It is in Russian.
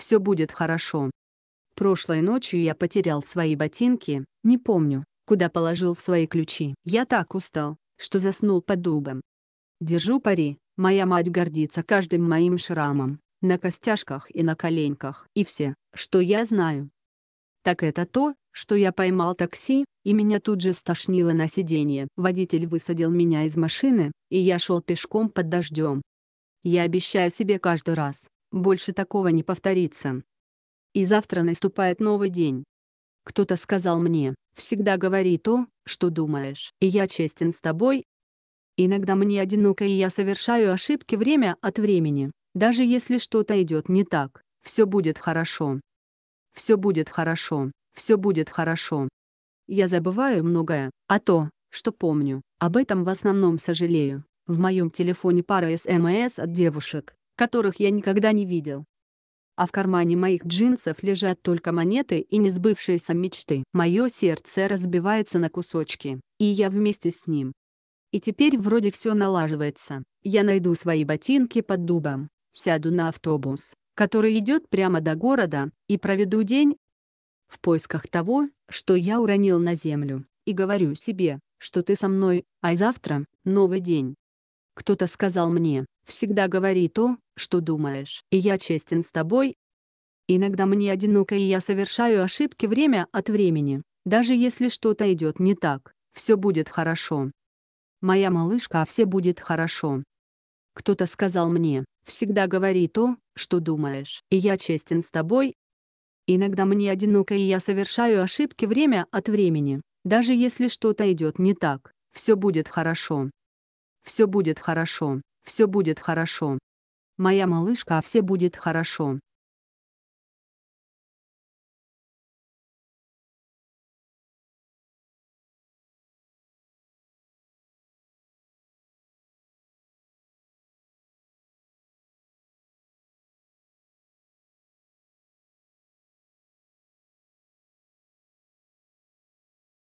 все будет хорошо. Прошлой ночью я потерял свои ботинки, не помню, куда положил свои ключи. Я так устал, что заснул под дубом. Держу пари, моя мать гордится каждым моим шрамом, на костяшках и на коленках. И все, что я знаю. Так это то, что я поймал такси, и меня тут же стошнило на сиденье. Водитель высадил меня из машины, и я шел пешком под дождем. Я обещаю себе каждый раз, больше такого не повторится. И завтра наступает новый день. Кто-то сказал мне, всегда говори то, что думаешь, и я честен с тобой. Иногда мне одиноко и я совершаю ошибки время от времени, даже если что-то идет не так, все будет хорошо. Все будет хорошо, все будет хорошо. Я забываю многое, а то, что помню, об этом в основном сожалею. В моем телефоне пара СМС эм от девушек, которых я никогда не видел. А в кармане моих джинсов лежат только монеты и не сбывшиеся мечты. Мое сердце разбивается на кусочки, и я вместе с ним. И теперь вроде все налаживается. Я найду свои ботинки под дубом, сяду на автобус, который идет прямо до города, и проведу день в поисках того, что я уронил на землю, и говорю себе, что ты со мной, а завтра — новый день. Кто-то сказал мне, Всегда говори то, что думаешь. И я честен с тобой. Иногда мне одиноко и я совершаю ошибки время от времени. Даже если что-то идет не так, все будет хорошо. Моя малышка, а все будет хорошо. Кто-то сказал мне, всегда говори то, что думаешь. И я честен с тобой. Иногда мне одиноко и я совершаю ошибки время от времени. Даже если что-то идет не так, все будет хорошо. Все будет хорошо. Все будет хорошо. Моя малышка, а все будет хорошо.